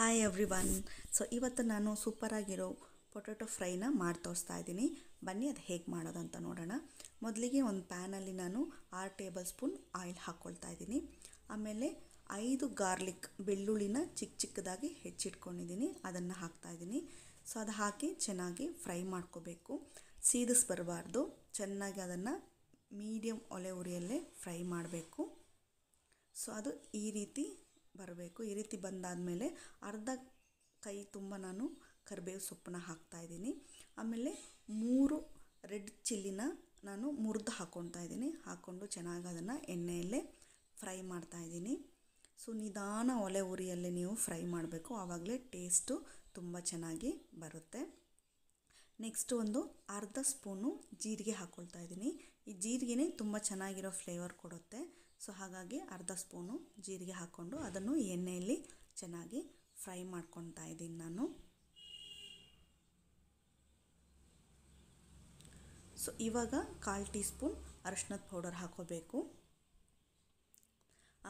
hi every one so ಇವತ್ತು ನಾನು ಸೂಪರಾಗಿರೋ potato ಫ್ರೈನ ಮಾಡಿ ತೋರಿಸ್ತಾ ಇದ್ದೀನಿ ಬನ್ನಿ ಅದು ಹೇಗೆ ಮಾಡೋದು ಅಂತ ನೋಡೋಣ ಮೊದಲಿಗೆ ಒಂದು ಪ್ಯಾನಲ್ಲಿ ನಾನು ಆರು ಟೇಬಲ್ ಸ್ಪೂನ್ ಆಯಿಲ್ ಹಾಕ್ಕೊಳ್ತಾ ಇದ್ದೀನಿ ಆಮೇಲೆ ಐದು ಗಾರ್ಲಿಕ್ ಬೆಳ್ಳುಳ್ಳಿನ ಚಿಕ್ಕ ಚಿಕ್ಕದಾಗಿ ಹೆಚ್ಚಿಟ್ಕೊಂಡಿದ್ದೀನಿ ಅದನ್ನು ಇದ್ದೀನಿ ಸೊ ಅದು ಹಾಕಿ ಚೆನ್ನಾಗಿ ಫ್ರೈ ಮಾಡ್ಕೋಬೇಕು ಸೀದಿಸಿ ಬರಬಾರ್ದು ಚೆನ್ನಾಗಿ ಅದನ್ನು ಮೀಡಿಯಮ್ ಒಲೆ ಉರಿಯಲ್ಲೇ ಫ್ರೈ ಮಾಡಬೇಕು ಸೊ ಅದು ಈ ರೀತಿ ಬರಬೇಕು ಈ ರೀತಿ ಬಂದಾದ ಮೇಲೆ ಅರ್ಧ ಕೈ ತುಂಬ ನಾನು ಕರಿಬೇವು ಸೊಪ್ಪನ್ನ ಹಾಕ್ತಾಯಿದ್ದೀನಿ ಆಮೇಲೆ ಮೂರು ರೆಡ್ ಚಿಲ್ಲಿನ ನಾನು ಮುರಿದು ಹಾಕ್ಕೊಳ್ತಾ ಇದ್ದೀನಿ ಹಾಕ್ಕೊಂಡು ಚೆನ್ನಾಗಿ ಅದನ್ನು ಎಣ್ಣೆಯಲ್ಲೇ ಫ್ರೈ ಇದ್ದೀನಿ ಸೊ ನಿಧಾನ ಒಲೆ ಉರಿಯಲ್ಲೇ ನೀವು ಫ್ರೈ ಮಾಡಬೇಕು ಆವಾಗಲೇ ಟೇಸ್ಟು ತುಂಬ ಚೆನ್ನಾಗಿ ಬರುತ್ತೆ ನೆಕ್ಸ್ಟ್ ಒಂದು ಅರ್ಧ ಸ್ಪೂನು ಜೀರಿಗೆ ಹಾಕ್ಕೊಳ್ತಾ ಇದ್ದೀನಿ ಈ ಜೀರಿಗೆನೇ ತುಂಬ ಚೆನ್ನಾಗಿರೋ ಫ್ಲೇವರ್ ಕೊಡುತ್ತೆ ಸೊ ಹಾಗಾಗಿ ಅರ್ಧ ಸ್ಪೂನು ಜೀರಿಗೆ ಹಾಕ್ಕೊಂಡು ಅದನ್ನು ಎಣ್ಣೆಯಲ್ಲಿ ಚೆನ್ನಾಗಿ ಫ್ರೈ ಮಾಡ್ಕೊತಾ ಇದ್ದೀನಿ ನಾನು ಸೊ ಇವಾಗ ಕಾಲು ಟೀ ಸ್ಪೂನ್ ಅರಶಿನದ ಪೌಡರ್ ಹಾಕೋಬೇಕು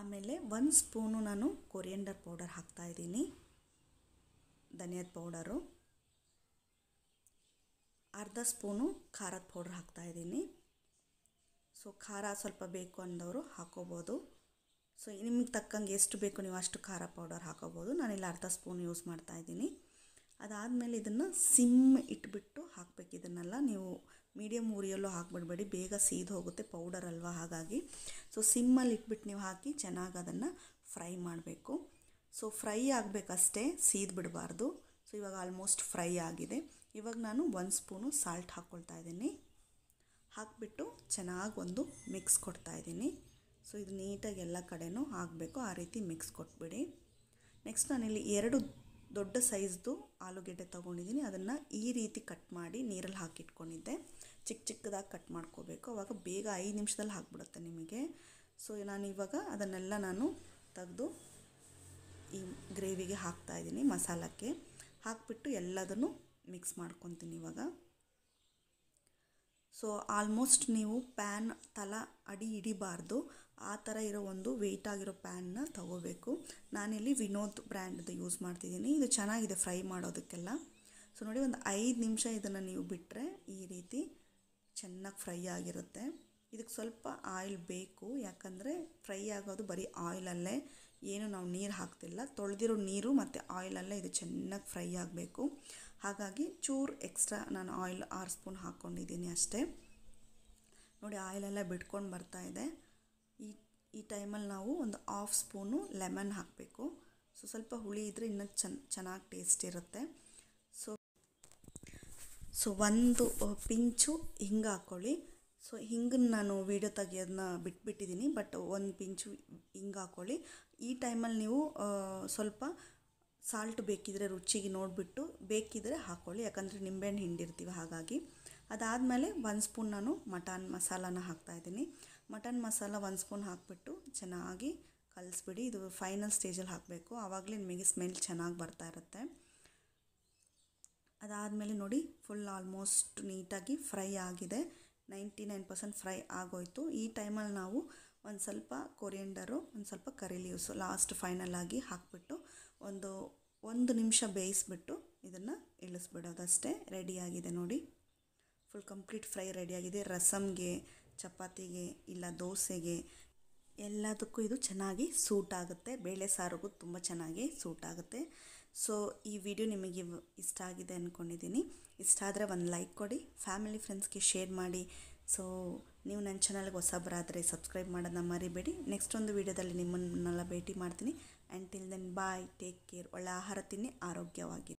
ಆಮೇಲೆ ಒಂದು ಸ್ಪೂನು ನಾನು ಕೊರಿಯಂಡರ್ ಪೌಡರ್ ಇದ್ದೀನಿ ಧನಿಯದ ಪೌಡರು ಅರ್ಧ ಸ್ಪೂನು ಖಾರದ ಪೌಡರ್ ಇದ್ದೀನಿ ಸೊ ಖಾರ ಸ್ವಲ್ಪ ಬೇಕು ಅಂದವರು ಹಾಕೋಬೋದು ಸೊ ನಿಮಗೆ ತಕ್ಕಂಗೆ ಎಷ್ಟು ಬೇಕು ನೀವು ಅಷ್ಟು ಖಾರ ಪೌಡರ್ ಹಾಕೋಬೋದು ನಾನಿಲ್ಲಿ ಅರ್ಧ ಸ್ಪೂನ್ ಯೂಸ್ ಮಾಡ್ತಾ ಇದ್ದೀನಿ ಅದಾದಮೇಲೆ ಇದನ್ನು ಸಿಮ್ ಇಟ್ಬಿಟ್ಟು ಹಾಕಬೇಕು ಇದನ್ನೆಲ್ಲ ನೀವು ಮೀಡಿಯಮ್ ಉರಿಯಲ್ಲೂ ಹಾಕ್ಬಿಡ್ಬೇಡಿ ಬೇಗ ಸೀದು ಹೋಗುತ್ತೆ ಪೌಡರ್ ಅಲ್ವಾ ಹಾಗಾಗಿ ಸೊ ಸಿಮ್ಮಲ್ಲಿ ಇಟ್ಬಿಟ್ಟು ನೀವು ಹಾಕಿ ಚೆನ್ನಾಗಿ ಅದನ್ನು ಫ್ರೈ ಮಾಡಬೇಕು ಸೊ ಫ್ರೈ ಆಗಬೇಕಷ್ಟೇ ಸೀದ್ ಬಿಡಬಾರ್ದು ಸೊ ಇವಾಗ ಆಲ್ಮೋಸ್ಟ್ ಫ್ರೈ ಆಗಿದೆ ಇವಾಗ ನಾನು ಒಂದು ಸ್ಪೂನು ಸಾಲ್ಟ್ ಹಾಕ್ಕೊಳ್ತಾ ಇದ್ದೀನಿ ಹಾಕಿಬಿಟ್ಟು ಚೆನ್ನಾಗಿ ಒಂದು ಮಿಕ್ಸ್ ಕೊಡ್ತಾಯಿದ್ದೀನಿ ಸೊ ಇದು ನೀಟಾಗಿ ಎಲ್ಲ ಕಡೆನೂ ಹಾಕಬೇಕು ಆ ರೀತಿ ಮಿಕ್ಸ್ ಕೊಟ್ಬಿಡಿ ನೆಕ್ಸ್ಟ್ ನಾನಿಲ್ಲಿ ಎರಡು ದೊಡ್ಡ ಸೈಜ್ದು ಆಲೂಗೆಡ್ಡೆ ತೊಗೊಂಡಿದ್ದೀನಿ ಅದನ್ನು ಈ ರೀತಿ ಕಟ್ ಮಾಡಿ ನೀರಲ್ಲಿ ಹಾಕಿಟ್ಕೊಂಡಿದ್ದೆ ಚಿಕ್ಕ ಚಿಕ್ಕದಾಗಿ ಕಟ್ ಮಾಡ್ಕೋಬೇಕು ಅವಾಗ ಬೇಗ ಐದು ನಿಮಿಷದಲ್ಲಿ ಹಾಕ್ಬಿಡುತ್ತೆ ನಿಮಗೆ ಸೊ ನಾನು ಅದನ್ನೆಲ್ಲ ನಾನು ತೆಗೆದು ಈ ಗ್ರೇವಿಗೆ ಹಾಕ್ತಾಯಿದ್ದೀನಿ ಮಸಾಲಕ್ಕೆ ಹಾಕಿಬಿಟ್ಟು ಎಲ್ಲದನ್ನು ಮಿಕ್ಸ್ ಮಾಡ್ಕೊತೀನಿ ಇವಾಗ ಸೊ ಆಲ್ಮೋಸ್ಟ್ ನೀವು ಪ್ಯಾನ್ ತಲ ಅಡಿ ಹಿಡಿಬಾರ್ದು ಆ ಥರ ಇರೋ ಒಂದು ವೆಯ್ಟ್ ಆಗಿರೋ ಪ್ಯಾನ್ನ ತಗೋಬೇಕು ನಾನಿಲ್ಲಿ ವಿನೋದ್ ಬ್ರ್ಯಾಂಡ್ದು ಯೂಸ್ ಮಾಡ್ತಿದ್ದೀನಿ ಇದು ಚೆನ್ನಾಗಿದೆ ಫ್ರೈ ಮಾಡೋದಕ್ಕೆಲ್ಲ ಸೊ ನೋಡಿ ಒಂದು ಐದು ನಿಮಿಷ ಇದನ್ನು ನೀವು ಬಿಟ್ಟರೆ ಈ ರೀತಿ ಚೆನ್ನಾಗಿ ಫ್ರೈ ಆಗಿರುತ್ತೆ ಇದಕ್ಕೆ ಸ್ವಲ್ಪ ಆಯಿಲ್ ಬೇಕು ಯಾಕಂದರೆ ಫ್ರೈ ಆಗೋದು ಬರೀ ಆಯಿಲಲ್ಲೇ ಏನು ನಾವು ನೀರು ಹಾಕ್ತಿಲ್ಲ ತೊಳೆದಿರೋ ನೀರು ಮತ್ತು ಆಯಿಲಲ್ಲೇ ಇದು ಚೆನ್ನಾಗಿ ಫ್ರೈ ಆಗಬೇಕು ಹಾಗಾಗಿ ಚೂರು ಎಕ್ಸ್ಟ್ರಾ ನಾನು ಆಯಿಲ್ ಆರು ಸ್ಪೂನ್ ಹಾಕ್ಕೊಂಡಿದ್ದೀನಿ ಅಷ್ಟೇ ನೋಡಿ ಆಯಿಲೆಲ್ಲ ಬಿಟ್ಕೊಂಡು ಇದೆ ಈ ಈ ಟೈಮಲ್ಲಿ ನಾವು ಒಂದು ಹಾಫ್ ಸ್ಪೂನು ಲೆಮನ್ ಹಾಕಬೇಕು ಸೊ ಸ್ವಲ್ಪ ಹುಳಿ ಇದ್ದರೆ ಇನ್ನೂ ಚೆನ್ನ ಚೆನ್ನಾಗಿ ಟೇಸ್ಟ್ ಇರುತ್ತೆ ಸೊ ಸೊ ಒಂದು ಪಿಂಚು ಹಿಂಗೆ ಹಾಕ್ಕೊಳ್ಳಿ ಸೊ ಹಿಂಗನ್ನು ನಾನು ವೀಡಿಯೋ ತೆಗಿಯೋದನ್ನ ಬಿಟ್ಬಿಟ್ಟಿದ್ದೀನಿ ಬಟ್ ಒಂದು ಪಿಂಚು ಹಿಂಗೆ ಹಾಕ್ಕೊಳ್ಳಿ ಈ ಟೈಮಲ್ಲಿ ನೀವು ಸ್ವಲ್ಪ ಸಾಲ್ಟ್ ಬೇಕಿದ್ರೆ ರುಚಿಗೆ ನೋಡಿಬಿಟ್ಟು ಬೇಕಿದ್ರೆ ಹಾಕ್ಕೊಳ್ಳಿ ಯಾಕಂದರೆ ನಿಂಬೆಹಣ್ಣು ಹಿಂಡಿರ್ತೀವಿ ಹಾಗಾಗಿ ಅದಾದಮೇಲೆ ಒಂದು ಸ್ಪೂನ್ ನಾನು ಮಟನ್ ಮಸಾಲಾನ ಹಾಕ್ತಾಯಿದ್ದೀನಿ ಮಟನ್ ಮಸಾಲ ಒಂದು ಸ್ಪೂನ್ ಹಾಕಿಬಿಟ್ಟು ಚೆನ್ನಾಗಿ ಕಲಿಸ್ಬಿಡಿ ಇದು ಫೈನಲ್ ಸ್ಟೇಜಲ್ಲಿ ಹಾಕಬೇಕು ಆವಾಗಲೇ ನಿಮಗೆ ಸ್ಮೆಲ್ ಚೆನ್ನಾಗಿ ಬರ್ತಾ ಇರುತ್ತೆ ಅದಾದಮೇಲೆ ನೋಡಿ ಫುಲ್ ಆಲ್ಮೋಸ್ಟ್ ನೀಟಾಗಿ ಫ್ರೈ ಆಗಿದೆ ನೈಂಟಿ ನೈನ್ ಪರ್ಸೆಂಟ್ ಫ್ರೈ ಆಗೋಯಿತು ಈ ಟೈಮಲ್ಲಿ ನಾವು ಒಂದು ಸ್ವಲ್ಪ ಕೊರಿಯಂಡರು ಒಂದು ಸ್ವಲ್ಪ ಕರಿ ಲೀವ್ಸು ಲಾಸ್ಟ್ ಫೈನಲ್ ಆಗಿ ಹಾಕ್ಬಿಟ್ಟು ಒಂದು ಒಂದು ನಿಮಿಷ ಬೇಯಿಸ್ಬಿಟ್ಟು ಇದನ್ನು ಇಳಿಸ್ಬಿಡೋದಷ್ಟೇ ರೆಡಿಯಾಗಿದೆ ನೋಡಿ ಫುಲ್ ಕಂಪ್ಲೀಟ್ ಫ್ರೈ ರೆಡಿಯಾಗಿದೆ ರಸಮ್ಗೆ ಚಪಾತಿಗೆ ಇಲ್ಲ ದೋಸೆಗೆ ಎಲ್ಲದಕ್ಕೂ ಇದು ಚೆನ್ನಾಗಿ ಸೂಟ್ ಆಗುತ್ತೆ ಬೇಳೆ ಸಾರಿಗೂ ತುಂಬ ಚೆನ್ನಾಗಿ ಸೂಟ್ ಆಗುತ್ತೆ ಸೊ ಈ ವಿಡಿಯೋ ನಿಮಗೆ ಇಷ್ಟ ಆಗಿದೆ ಅಂದ್ಕೊಂಡಿದ್ದೀನಿ ಇಷ್ಟ ಆದರೆ ಒಂದು ಲೈಕ್ ಕೊಡಿ ಫ್ಯಾಮಿಲಿ ಫ್ರೆಂಡ್ಸ್ಗೆ ಶೇರ್ ಮಾಡಿ ಸೊ ನೀವು ನನ್ನ ಚಾನಲ್ಗೆ ಹೊಸಬ್ರಾದರೆ ಸಬ್ಸ್ಕ್ರೈಬ್ ಮಾಡೋದನ್ನ ಮರಿಬೇಡಿ ನೆಕ್ಸ್ಟ್ ಒಂದು ವೀಡಿಯೋದಲ್ಲಿ ನಿಮ್ಮನ್ನೆಲ್ಲ ಭೇಟಿ ಮಾಡ್ತೀನಿ and till then bye take care ಒಳ್ಳೆ ಆಹಾರ ತಿನ್ನಿ ಆರೋಗ್ಯವಾಗಿ